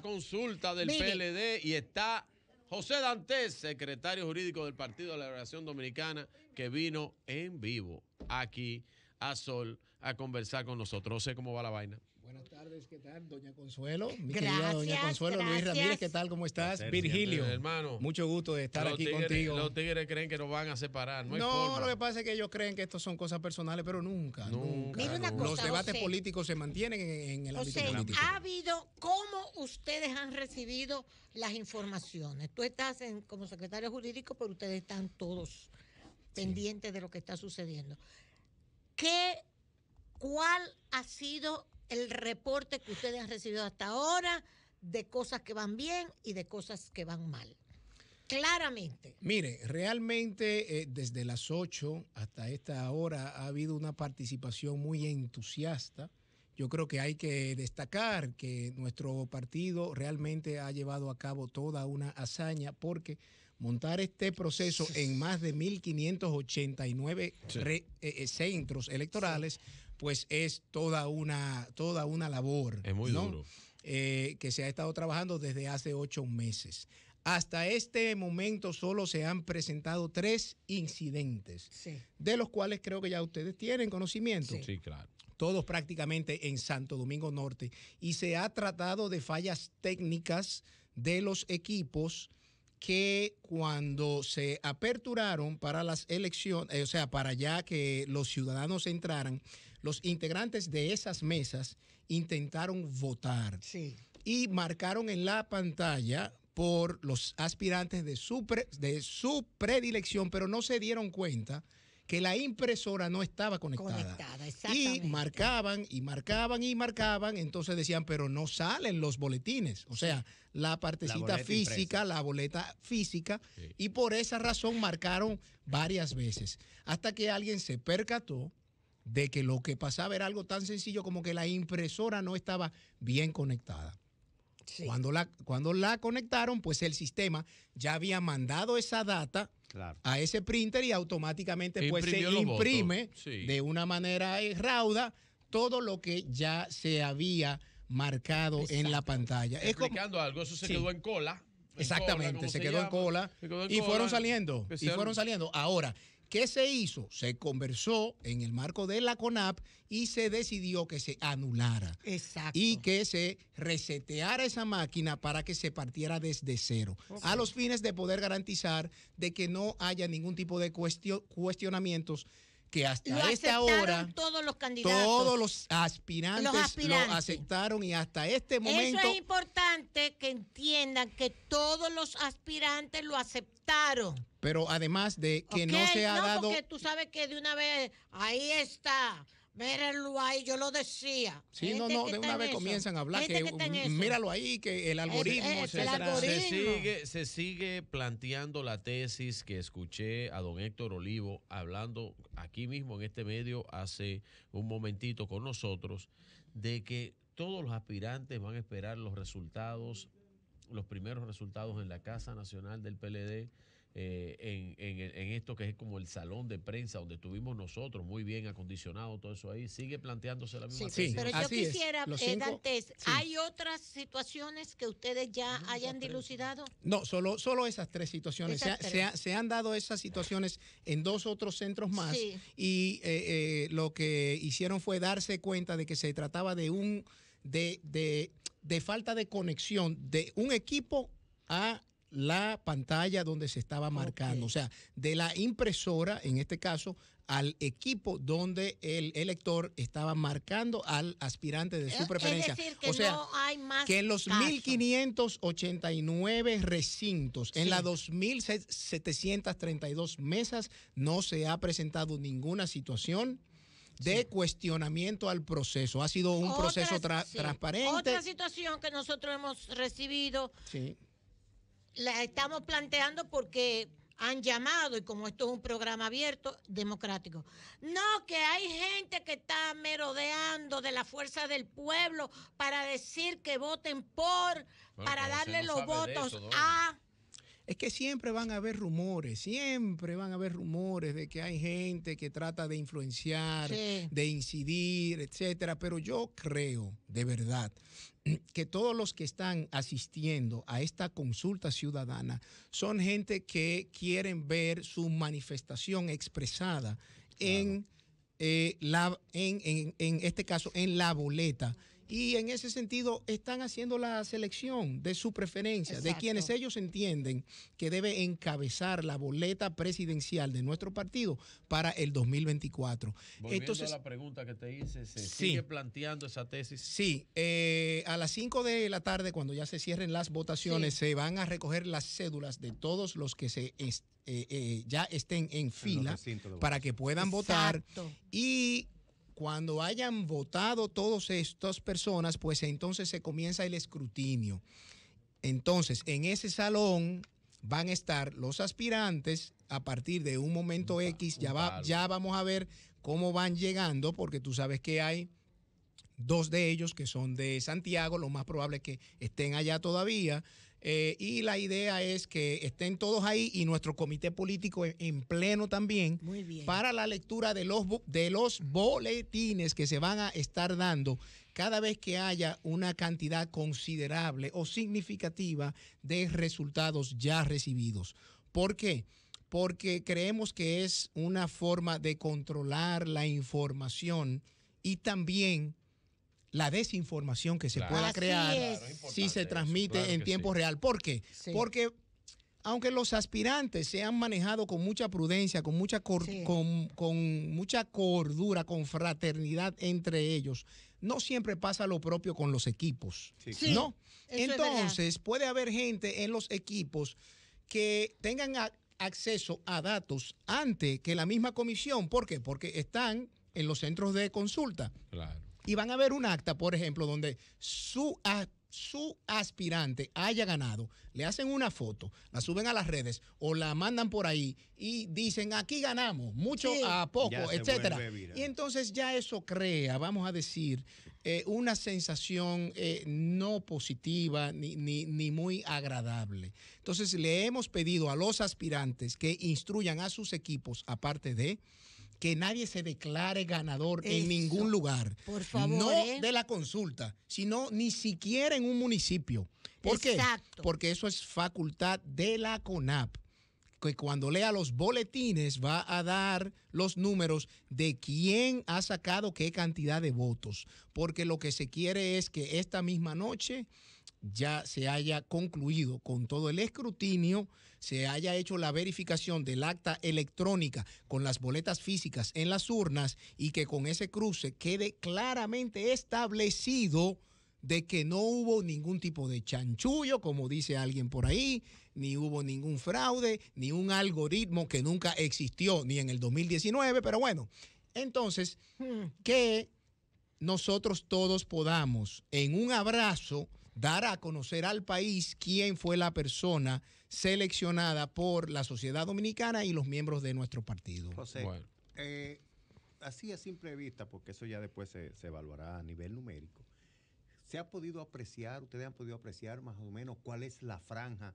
consulta del PLD y está José Dantes, secretario jurídico del Partido de la Liberación Dominicana, que vino en vivo aquí a Sol a conversar con nosotros. No sé cómo va la vaina. Buenas tardes, ¿qué tal? Doña Consuelo, mi gracias, Doña Consuelo, Luis Ramírez, ¿qué tal? ¿Cómo estás? Virgilio, hermano. Mucho gusto de estar aquí contigo. Los tigres creen que nos van a separar, no, no lo que pasa es que ellos creen que esto son cosas personales, pero nunca, nunca. los debates políticos se mantienen en, el ámbito político. ha habido cómo ustedes han recibido las informaciones. Tú estás como secretario jurídico, pero ustedes están todos pendientes de lo que está sucediendo. ¿Qué cuál ha sido el reporte que ustedes han recibido hasta ahora de cosas que van bien y de cosas que van mal. Claramente. Mire, realmente eh, desde las 8 hasta esta hora ha habido una participación muy entusiasta. Yo creo que hay que destacar que nuestro partido realmente ha llevado a cabo toda una hazaña porque montar este proceso en más de 1.589 eh, eh, centros electorales, pues es toda una, toda una labor. muy eh, que se ha estado trabajando desde hace ocho meses. Hasta este momento solo se han presentado tres incidentes, de los cuales creo que ya ustedes tienen conocimiento. sí claro todos prácticamente en Santo Domingo Norte, y se ha tratado de fallas técnicas de los equipos que cuando se aperturaron para las elecciones, eh, o sea, para ya que los ciudadanos entraran, los integrantes de esas mesas intentaron votar. Y marcaron en la pantalla por los aspirantes de su, de su predilección, pero no se dieron cuenta que la impresora no estaba conectada. conectada y marcaban y marcaban y marcaban, entonces decían, pero no salen los boletines, o sea, la partecita física, la boleta física, y por esa razón marcaron varias veces, hasta que alguien se percató de que lo que pasaba era algo tan sencillo como que la impresora no estaba bien conectada. Cuando, la, cuando la conectaron, pues el sistema ya había mandado esa data a ese printer y automáticamente pues, se imprime de una manera eh, rauda todo lo que ya se había marcado en la pantalla. algo, eso se quedó en cola. Exactamente, se, quedó en cola y fueron saliendo, y fueron saliendo. Ahora, ¿Qué se hizo? Se conversó en el marco de la CONAP y se decidió que se anulara. Exacto. Y que se reseteara esa máquina para que se partiera desde cero. A los fines de poder garantizar de que no haya ningún tipo de cuestionamientos que hasta esta hora todos los candidatos todos los aspirantes, los aspirantes, lo aceptaron y hasta este momento eso es importante que entiendan que todos los aspirantes lo aceptaron pero además de que no se ha dado. Porque tú sabes que de una vez, ahí está. míralo ahí, yo lo decía. Sí, no, este no, de una vez comienzan a hablar este que, míralo ahí, que el algoritmo, Se, sigue, se sigue planteando la tesis que escuché a don Héctor Olivo hablando aquí mismo en este medio hace un momentito con nosotros, de que todos los aspirantes van a esperar los resultados, los primeros resultados en la Casa Nacional del PLD eh, en, en, esto que es como el salón de prensa donde estuvimos nosotros, muy bien acondicionado, todo eso ahí, sigue planteándose la misma sí, pero yo quisiera, eh, ¿hay otras situaciones que ustedes ya hayan dilucidado? No, solo, solo esas tres situaciones. se, han dado esas situaciones en dos otros centros más y eh, eh, lo que hicieron fue darse cuenta de que se trataba de un... de, de de falta de conexión de un equipo a la pantalla donde se estaba marcando, o sea, de la impresora, en este caso, al equipo donde el elector estaba marcando al aspirante de eh, su preferencia. Es decir, que o sea, hay más que en los 1589 recintos, en las 2732 mesas, no se ha presentado ninguna situación de cuestionamiento al proceso. Ha sido un proceso transparente. Otra situación que nosotros hemos recibido sí la estamos planteando porque han llamado, y como esto es un programa abierto, democrático. No, que hay gente que está merodeando de la fuerza del pueblo para decir que voten por, para darle los votos a es que siempre van a haber rumores, siempre van a haber rumores de que hay gente que trata de influenciar, de incidir, etcétera. Pero yo creo, de verdad, que todos los que están asistiendo a esta consulta ciudadana son gente que quieren ver su manifestación expresada en, eh, la, en este caso, en la boleta y en ese sentido están haciendo la selección de su preferencia, de quienes ellos entienden que debe encabezar la boleta presidencial de nuestro partido para el 2024. Volviendo es a la pregunta que te hice, ¿se sigue planteando esa tesis? Sí, eh, a las 5 de la tarde, cuando ya se cierren las votaciones, se van a recoger las cédulas de todos los que se eh, eh, ya estén en fila para que puedan votar y cuando hayan votado todas estas personas, pues entonces se comienza el escrutinio. Entonces, en ese salón van a estar los aspirantes a partir de un momento X, ya, va, ya vamos a ver cómo van llegando, porque tú sabes que hay dos de ellos que son de Santiago, lo más probable es que estén allá todavía, eh, y la idea es que estén todos ahí y nuestro comité político en, pleno también para la lectura de los, de los boletines que se van a estar dando cada vez que haya una cantidad considerable o significativa de resultados ya recibidos. ¿Por qué? Porque creemos que es una forma de controlar la información y también la desinformación que se pueda crear si se transmite en tiempo real. ¿Por qué? Porque aunque los aspirantes se han manejado con mucha prudencia, con mucha, con, mucha cordura, con fraternidad entre ellos, no siempre pasa lo propio con los equipos. ¿No? Entonces, puede haber gente en los equipos que tengan acceso a datos antes que la misma comisión. ¿Por qué? Porque están en los centros de consulta. Claro y van a ver un acta, por ejemplo, donde su, su aspirante haya ganado, le hacen una foto, la suben a las redes o la mandan por ahí y dicen aquí ganamos, mucho a poco, etcétera. Y entonces ya eso crea, vamos a decir, eh, una sensación eh, no positiva ni muy agradable. Entonces le hemos pedido a los aspirantes que instruyan a sus equipos, aparte de que nadie se declare ganador en ningún lugar. Por favor. No ¿eh? de la consulta, sino ni siquiera en un municipio. ¿Por qué? Porque eso es facultad de la CONAP que cuando lea los boletines va a dar los números de quién ha sacado qué cantidad de votos, porque lo que se quiere es que esta misma noche ya se haya concluido con todo el escrutinio, se haya hecho la verificación del acta electrónica con las boletas físicas en las urnas y que con ese cruce quede claramente establecido de que no hubo ningún tipo de chanchullo, como dice alguien por ahí, ni hubo ningún fraude, ni un algoritmo que nunca existió, ni en el 2019, pero bueno, entonces, hmm. que nosotros todos podamos en un abrazo dar a conocer al país quién fue la persona seleccionada por la sociedad dominicana y los miembros de nuestro partido. José, eh, así a simple vista, porque eso ya después se, evaluará a nivel numérico, ¿se ha podido apreciar, ustedes han podido apreciar más o menos cuál es la franja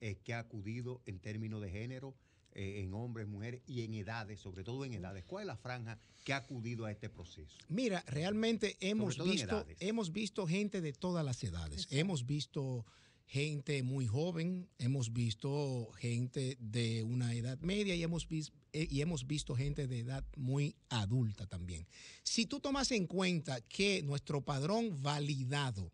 eh, que ha acudido en términos de género? Eh, en hombres, mujeres y en edades, sobre todo en edades? ¿Cuál es la franja que ha acudido a este proceso? Mira, realmente hemos visto, hemos visto gente de todas las edades. Hemos visto gente muy joven, hemos visto gente de una edad media eh, y hemos, visto gente de edad muy adulta también. Si tú tomas en cuenta que nuestro padrón validado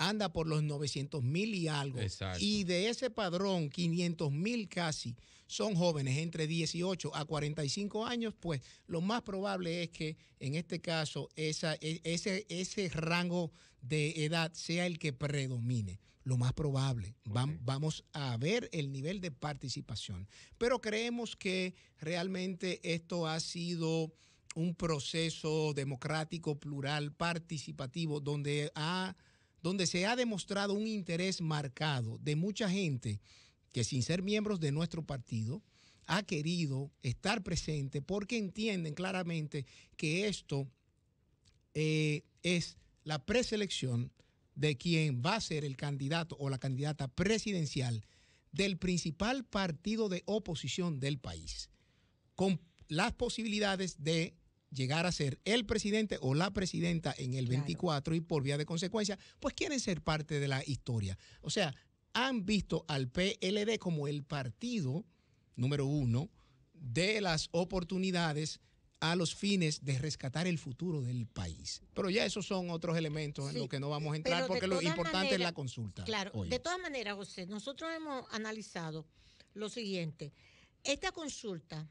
anda por los 900 mil y algo. Y de ese padrón, 500 mil casi son jóvenes entre 18 a 45 años, pues lo más probable es que en este caso esa, e, ese, ese rango de edad sea el que predomine. Lo más probable. vamos a ver el nivel de participación. Pero creemos que realmente esto ha sido un proceso democrático, plural, participativo, donde ha donde se ha demostrado un interés marcado de mucha gente que sin ser miembros de nuestro partido ha querido estar presente porque entienden claramente que esto eh, es la preselección de quien va a ser el candidato o la candidata presidencial del principal partido de oposición del país, con las posibilidades de llegar a ser el presidente o la presidenta en el 24 y por vía de consecuencia, pues quieren ser parte de la historia. O sea, han visto al PLD como el partido número uno de las oportunidades a los fines de rescatar el futuro del país. Pero ya esos son otros elementos en los que no vamos a entrar porque lo importante es la consulta. Claro, de todas maneras, José, nosotros hemos analizado lo siguiente. Esta consulta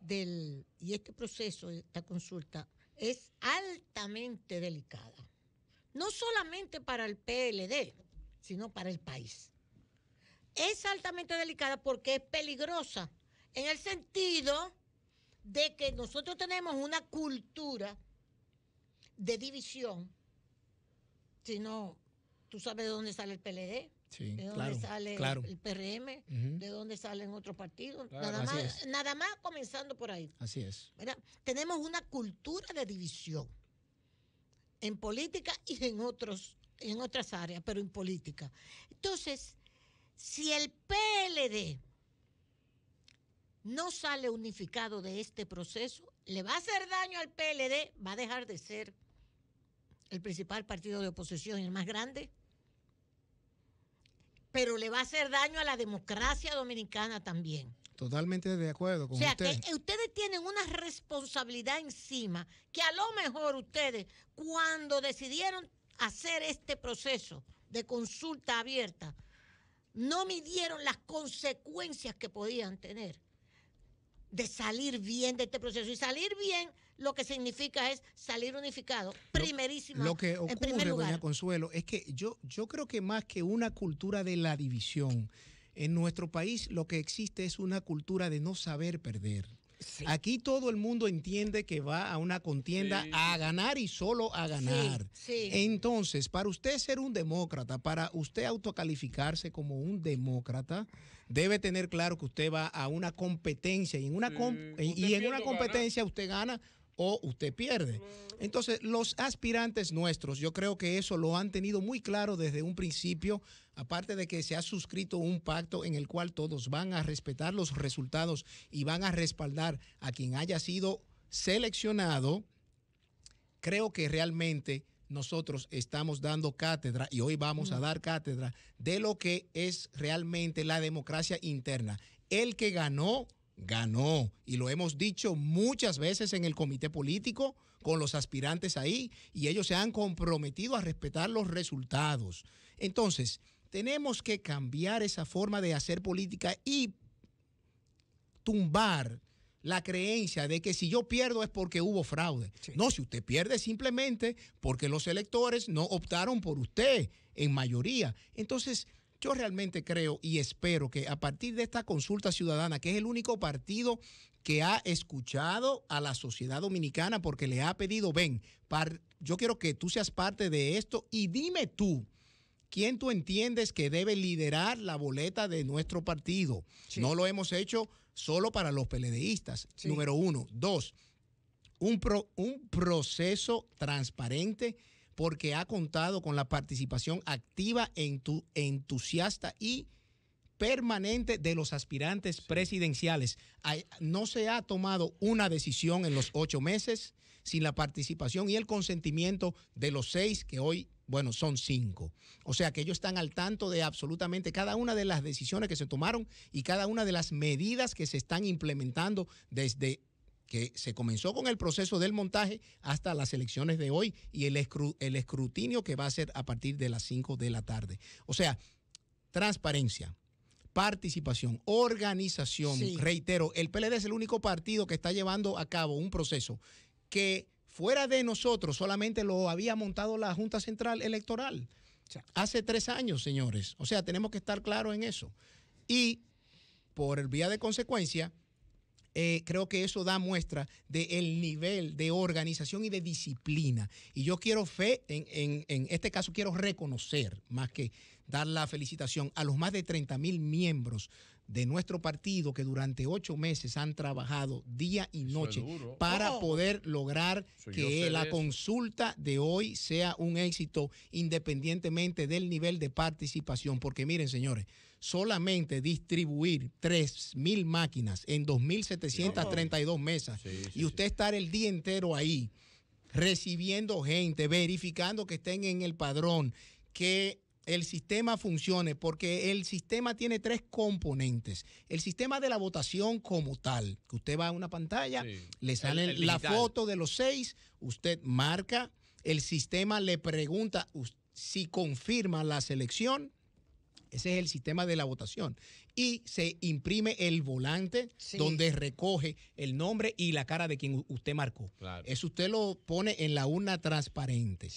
del, y este proceso, esta consulta, es altamente delicada. No solamente para el PLD, sino para el país. Es altamente delicada porque es peligrosa en el sentido de que nosotros tenemos una cultura de división, si no, tú sabes de dónde sale el PLD. ¿De dónde sale el PRM? ¿De dónde salen otros partidos? nada, más, nada más comenzando por ahí. Así es. Tenemos una cultura de división en política y en, otros, en otras áreas, pero en política. Entonces, si el PLD no sale unificado de este proceso, le va a hacer daño al PLD, va a dejar de ser el principal partido de oposición y el más grande pero le va a hacer daño a la democracia dominicana también. Totalmente de acuerdo con usted. O sea, que ustedes tienen una responsabilidad encima que a lo mejor ustedes, cuando decidieron hacer este proceso de consulta abierta, no midieron las consecuencias que podían tener de salir bien de este proceso. Y salir bien lo que significa es salir unificado, primerísimo. Lo que ocurre, doña Consuelo, es que yo, yo creo que más que una cultura de la división, en nuestro país lo que existe es una cultura de no saber perder. Aquí todo el mundo entiende que va a una contienda a ganar y solo a ganar. Entonces, para usted ser un demócrata, para usted autocalificarse como un demócrata, debe tener claro que usted va a una competencia y en una, y en una competencia usted gana o usted pierde. Entonces, los aspirantes nuestros, yo creo que eso lo han tenido muy claro desde un principio, aparte de que se ha suscrito un pacto en el cual todos van a respetar los resultados y van a respaldar a quien haya sido seleccionado, creo que realmente nosotros estamos dando cátedra y hoy vamos a mm. dar cátedra de lo que es realmente la democracia interna. El que ganó ganó. Y lo hemos dicho muchas veces en el comité político con los aspirantes ahí y ellos se han comprometido a respetar los resultados. Entonces, tenemos que cambiar esa forma de hacer política y tumbar la creencia de que si yo pierdo es porque hubo fraude. No, si usted pierde simplemente porque los electores no optaron por usted en mayoría. Entonces, yo realmente creo y espero que a partir de esta consulta ciudadana, que es el único partido que ha escuchado a la sociedad dominicana porque le ha pedido, ven, par, yo quiero que tú seas parte de esto y dime tú. ¿Quién tú entiendes que debe liderar la boleta de nuestro partido? No lo hemos hecho solo para los peledeístas, número uno. Dos, un proceso transparente porque ha contado con la participación activa, entusiasta y permanente de los aspirantes presidenciales. No se ha tomado una decisión en los ocho meses sin la participación y el consentimiento de los seis que hoy, bueno, son cinco. O sea que ellos están al tanto de absolutamente cada una de las decisiones que se tomaron y cada una de las medidas que se están implementando desde que se comenzó con el proceso del montaje hasta las elecciones de hoy y el, escrutinio que va a ser a partir de las 5 de la tarde. O sea, transparencia, participación, organización. Reitero, el PLD es el único partido que está llevando a cabo un proceso que fuera de nosotros solamente lo había montado la Junta Central Electoral. Hace tres años, señores. O sea, tenemos que estar claros en eso. Y por el vía de consecuencia, eh, creo que eso da muestra del el nivel de organización y de disciplina. Y yo quiero fe, en, en, en este caso quiero reconocer, más que dar la felicitación, a los más de 30 mil miembros de nuestro partido que durante ocho meses han trabajado día y noche para oh. poder lograr que la consulta de hoy sea un éxito independientemente del nivel de participación. Porque miren, señores, solamente distribuir 3.000 máquinas en 2.732 mesas y usted estar el día entero ahí recibiendo gente, verificando que estén en el padrón, que el sistema funcione, porque el sistema tiene tres componentes. El sistema de la votación como tal, que usted va a una pantalla, le sale la foto de los seis, usted marca, el sistema le pregunta si confirma la selección. Ese es el sistema de la votación y se imprime el volante donde recoge el nombre y la cara de quien usted marcó. Eso usted lo pone en la urna transparente.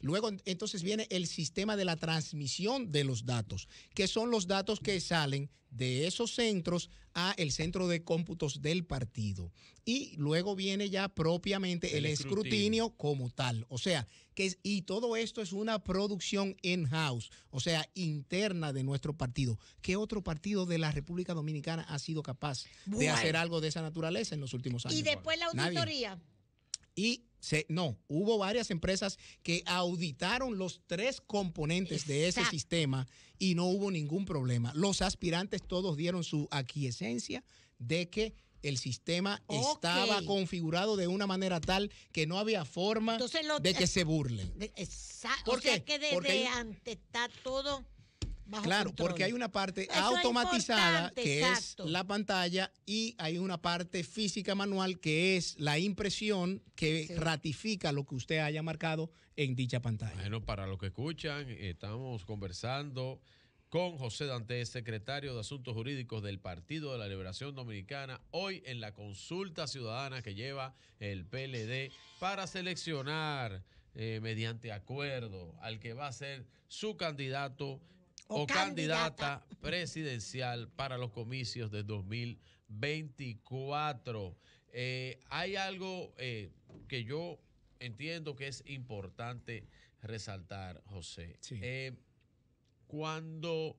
Luego entonces viene el sistema de la transmisión de los datos, que son los datos que salen de esos centros a el centro de cómputos del partido. Y luego viene ya propiamente el, escrutinio. como tal. O sea, que es, y todo esto es una producción in-house, o sea, interna de nuestro partido. ¿Qué otro partido de la República Dominicana ha sido capaz de hacer algo de esa naturaleza en los últimos años. Y después la auditoría. Y no, hubo varias empresas que auditaron los tres componentes de ese sistema y no hubo ningún problema. Los aspirantes todos dieron su aquiescencia de que el sistema estaba configurado de una manera tal que no había forma de que eh, se burlen. Exacto. que desde antes está todo claro, porque hay una parte automatizada que es la pantalla y hay una parte física manual que es la impresión que ratifica lo que usted haya marcado en dicha pantalla. Bueno, para los que escuchan, estamos conversando con José Dante, secretario de Asuntos Jurídicos del Partido de la Liberación Dominicana, hoy en la consulta ciudadana que lleva el PLD para seleccionar eh, mediante acuerdo al que va a ser su candidato o, candidata, presidencial para los comicios de 2024. Eh, hay algo eh, que yo entiendo que es importante resaltar, José. Eh, cuando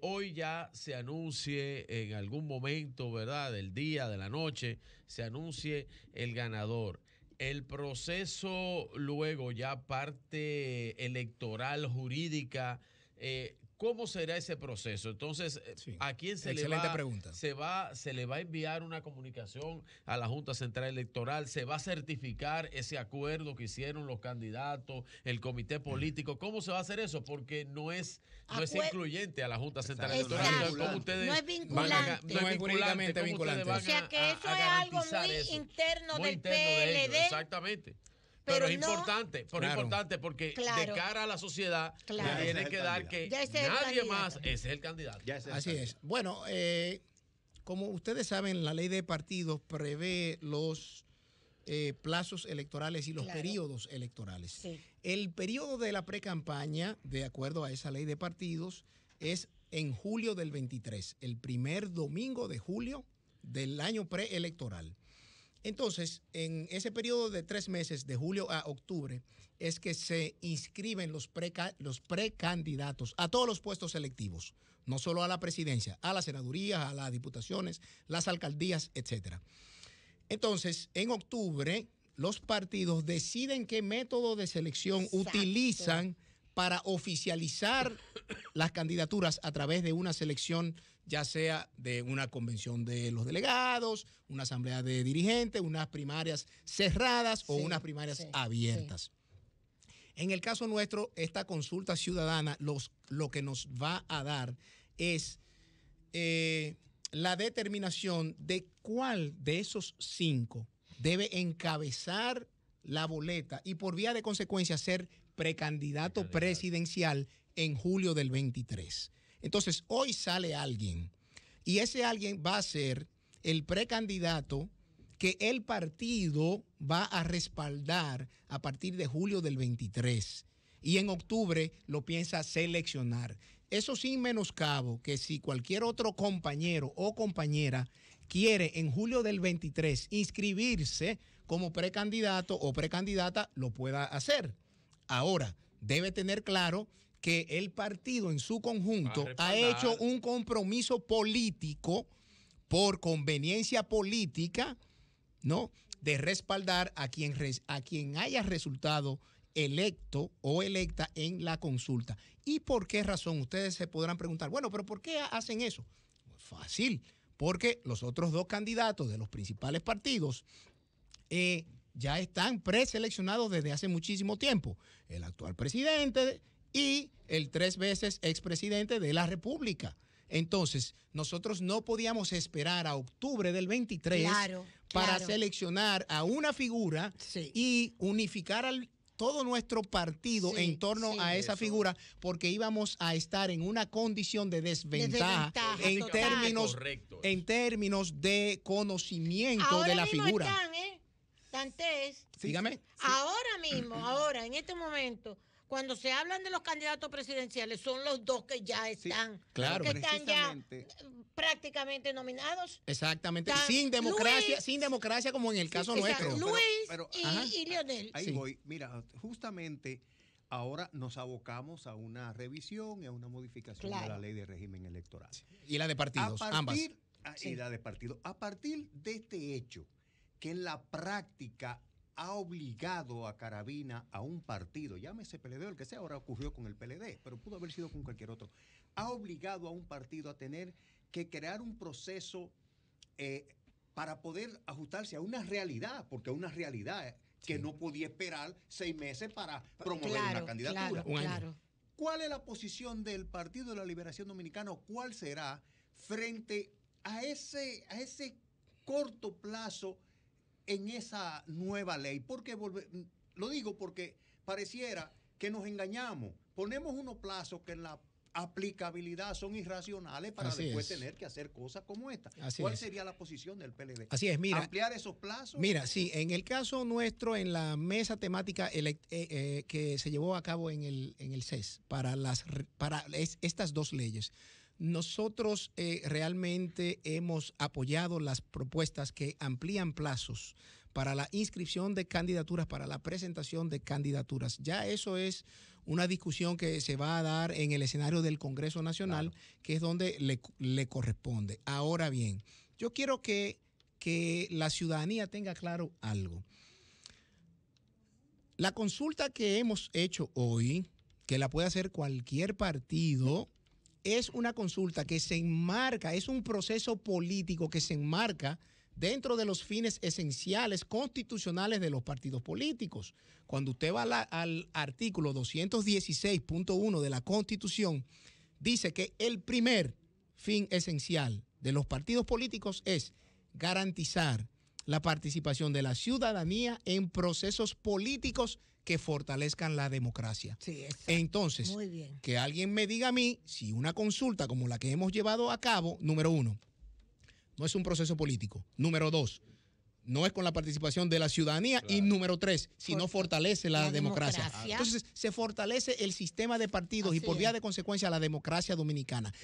hoy ya se anuncie en algún momento, ¿verdad? Del día, de la noche, se anuncie el ganador. El proceso luego ya parte electoral, jurídica, eh, ¿Cómo será ese proceso? Entonces, eh, ¿a quién se le, va, se va, se le va a enviar una comunicación a la Junta Central Electoral? ¿Se va a certificar ese acuerdo que hicieron los candidatos, el comité político? ¿Cómo se va a hacer eso? Porque no es, no es incluyente a la Junta Central Electoral. no es vinculante. no vinculante. O sea que eso es algo muy interno del PLD. exactamente pero, es importante, pero importante porque de cara a la sociedad tiene que dar que nadie más es el candidato. Así es. Bueno, eh, como ustedes saben, la ley de partidos prevé los eh, plazos electorales y los periodos electorales. El periodo de la precampaña, de acuerdo a esa ley de partidos, es en julio del 23, el primer domingo de julio del año preelectoral. Entonces, en ese periodo de tres meses, de julio a octubre, es que se inscriben los, precandidatos a todos los puestos selectivos, no solo a la presidencia, a las senadurías, a las diputaciones, las alcaldías, etc. Entonces, en octubre, los partidos deciden qué método de selección utilizan para oficializar las candidaturas a través de una selección ya sea de una convención de los delegados, una asamblea de dirigentes, unas primarias cerradas o unas primarias abiertas. En el caso nuestro, esta consulta ciudadana lo que nos va a dar es eh, la determinación de cuál de esos cinco debe encabezar la boleta y por vía de consecuencia ser precandidato presidencial en julio del 23. Entonces, hoy sale alguien y ese alguien va a ser el precandidato que el partido va a respaldar a partir de julio del 23 y en octubre lo piensa seleccionar. Eso sin menoscabo que si cualquier otro compañero o compañera quiere en julio del 23 inscribirse como precandidato o precandidata, lo pueda hacer. Ahora, debe tener claro que el partido en su conjunto ah, ha hecho un compromiso político por conveniencia política, ¿no? De respaldar a quien, a quien haya resultado electo o electa en la consulta. ¿Y por qué razón? Ustedes se podrán preguntar, bueno, pero ¿por qué hacen eso? Pues fácil, porque los otros dos candidatos de los principales partidos eh, ya están preseleccionados desde hace muchísimo tiempo. El actual presidente y el tres veces expresidente de la República. Entonces, nosotros no podíamos esperar a octubre del 23 para seleccionar a una figura y unificar al, todo nuestro partido en torno a esa figura porque íbamos a estar en una condición de desventaja, en términos en términos de conocimiento de la figura. ¿eh? Ahora mismo, ahora en este momento cuando se hablan de los candidatos presidenciales, son los dos que ya están, que están ya prácticamente nominados. Exactamente, sin democracia, sin democracia como en el caso nuestro. Luis y, Lionel. Ahí voy, mira, justamente ahora nos abocamos a una revisión y a una modificación de la ley de régimen electoral. Y la de partidos, ambas. Ah, y la de partidos. A partir de este hecho, que en la práctica ha obligado a Carabina a un partido, llámese PLD o el que sea, ahora ocurrió con el PLD, pero pudo haber sido con cualquier otro, ha obligado a un partido a tener que crear un proceso eh, para poder ajustarse a una realidad, porque una realidad que no podía esperar seis meses para promover una candidatura. ¿Cuál es la posición del Partido de la Liberación Dominicana? ¿Cuál será frente a ese, a ese corto plazo? en esa nueva ley? Porque lo digo porque pareciera que nos engañamos. Ponemos unos plazos que en la aplicabilidad son irracionales para después tener que hacer cosas como esta. ¿Cuál sería la posición del PLD? Así es, mira. Ampliar esos plazos. Mira, sí, en el caso nuestro, en la mesa temática eh, eh, que se llevó a cabo en el, en el CES para, las, para estas dos leyes, nosotros eh, realmente hemos apoyado las propuestas que amplían plazos para la inscripción de candidaturas, para la presentación de candidaturas. Ya eso es una discusión que se va a dar en el escenario del Congreso Nacional, que es donde le, corresponde. Ahora bien, yo quiero que, que la ciudadanía tenga claro algo. La consulta que hemos hecho hoy, que la puede hacer cualquier partido, es una consulta que se enmarca, es un proceso político que se enmarca dentro de los fines esenciales constitucionales de los partidos políticos. Cuando usted va al artículo 216.1 de la Constitución, dice que el primer fin esencial de los partidos políticos es garantizar la participación de la ciudadanía en procesos políticos que fortalezcan la democracia. Entonces, que alguien me diga a mí si una consulta como la que hemos llevado a cabo, número uno, no es un proceso político. Número dos, no es con la participación de la ciudadanía. Y número tres, si no fortalece la, democracia. Entonces, se fortalece el sistema de partidos y por vía de consecuencia la democracia dominicana.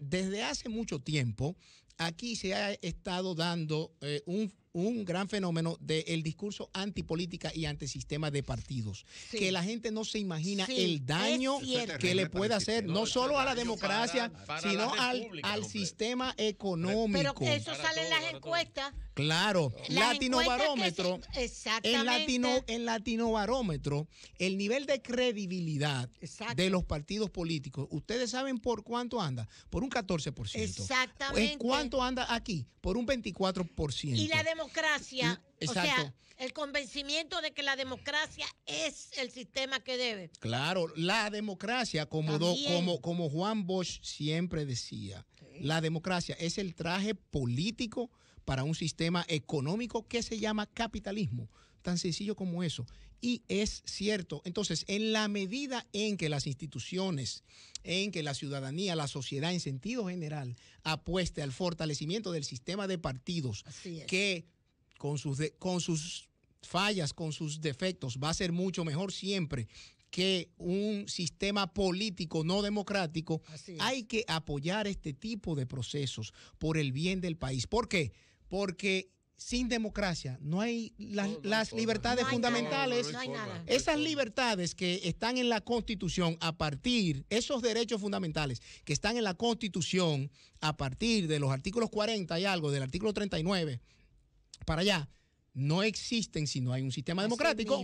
desde hace mucho tiempo, aquí se ha estado dando eh, un un gran fenómeno del discurso antipolítica y antisistema de partidos. Que la gente no se imagina el daño que le puede hacer no solo a la democracia, sino al, al sistema económico. Pero eso salen sale las encuestas. Claro, Latino Barómetro. exactamente. En Latino, en Latino Barómetro, el nivel de credibilidad de los partidos políticos, ustedes saben por cuánto anda, por un 14%. Exactamente. ¿En cuánto anda aquí? Por un 24%. Y la democracia democracia, o sea, el convencimiento de que la democracia es el sistema que debe. Claro, la democracia, como, como, como Juan Bosch siempre decía, la democracia es el traje político para un sistema económico que se llama capitalismo. Tan sencillo como eso. Y es cierto. Entonces, en la medida en que las instituciones, en que la ciudadanía, la sociedad en sentido general apueste al fortalecimiento del sistema de partidos que con sus, con sus fallas, con sus defectos, va a ser mucho mejor siempre que un sistema político no democrático, hay que apoyar este tipo de procesos por el bien del país. ¿Por qué? Porque sin democracia no hay las, libertades fundamentales. Esas libertades que están en la Constitución a partir, esos derechos fundamentales que están en la Constitución a partir de los artículos 40 y algo, del artículo 39 para allá, no existen si no hay un sistema democrático.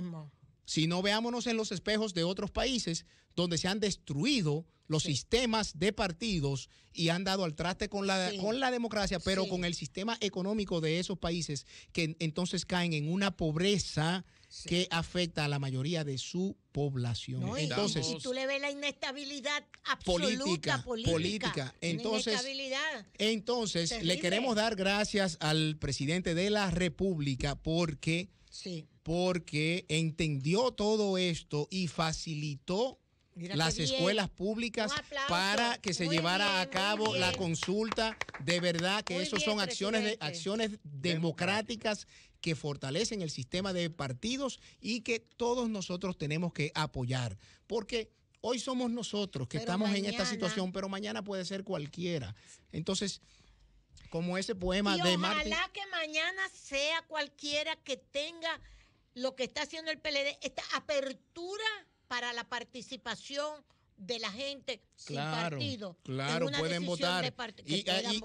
Si no veámonos en los espejos de otros países donde se han destruido los sistemas de partidos y han dado al traste con la, con la democracia, pero con el sistema económico de esos países que entonces caen en una pobreza que afecta a la mayoría de su población. Entonces, y, tú le ves la inestabilidad absoluta política. política. Entonces, le queremos dar gracias al presidente de la República porque, sí. porque entendió todo esto y facilitó las escuelas públicas para que se llevara a cabo la consulta. De verdad que eso son acciones, de, acciones democráticas que fortalecen el sistema de partidos y que todos nosotros tenemos que apoyar. Porque hoy somos nosotros que estamos en esta situación, pero mañana puede ser cualquiera. Entonces, como ese poema de Ojalá que mañana sea cualquiera que tenga lo que está haciendo el PLD, esta apertura para la participación de la gente sin partido. Claro, pueden votar.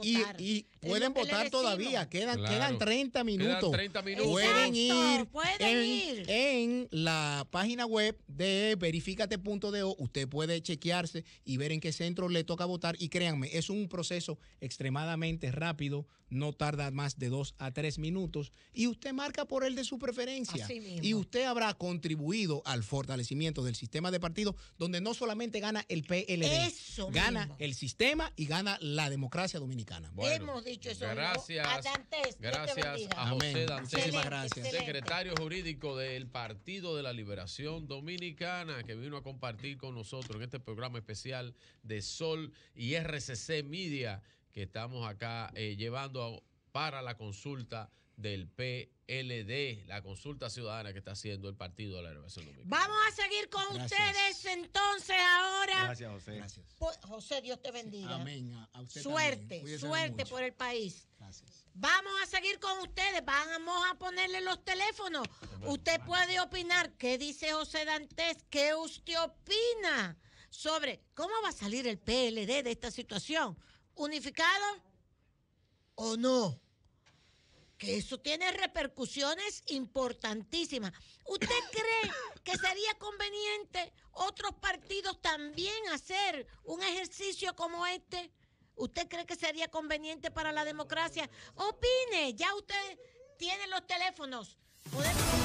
y, pueden votar todavía. Quedan, quedan 30 minutos. minutos. Pueden, ir, en, la página web de verificate.do. Usted puede chequearse y ver en qué centro le toca votar. Y créanme, es un proceso extremadamente rápido. No tarda más de dos a tres minutos. Y usted marca por el de su preferencia. Y usted habrá contribuido al fortalecimiento del sistema de partido, donde no solamente gana el PLD. gana el sistema y gana la democracia dominicana. Hemos dicho eso. Gracias. gracias a José gracias. secretario jurídico del Partido de la Liberación Dominicana, que vino a compartir con nosotros en este programa especial de Sol y RCC Media, que estamos acá eh, llevando para la consulta del PLD, la consulta ciudadana que está haciendo el Partido de la Renovación Vamos a seguir con ustedes entonces ahora. Gracias, José. José, Dios te bendiga. Amén. suerte, suerte por el país. Gracias. Vamos a seguir con ustedes. Vamos a ponerle los teléfonos. usted puede opinar. ¿Qué dice José Dantes? ¿Qué usted opina sobre cómo va a salir el PLD de esta situación? ¿Unificado o no? que eso tiene repercusiones importantísimas. ¿Usted cree que sería conveniente otros partidos también hacer un ejercicio como este? ¿Usted cree que sería conveniente para la democracia? Opine, ya usted tiene los teléfonos. Podemos...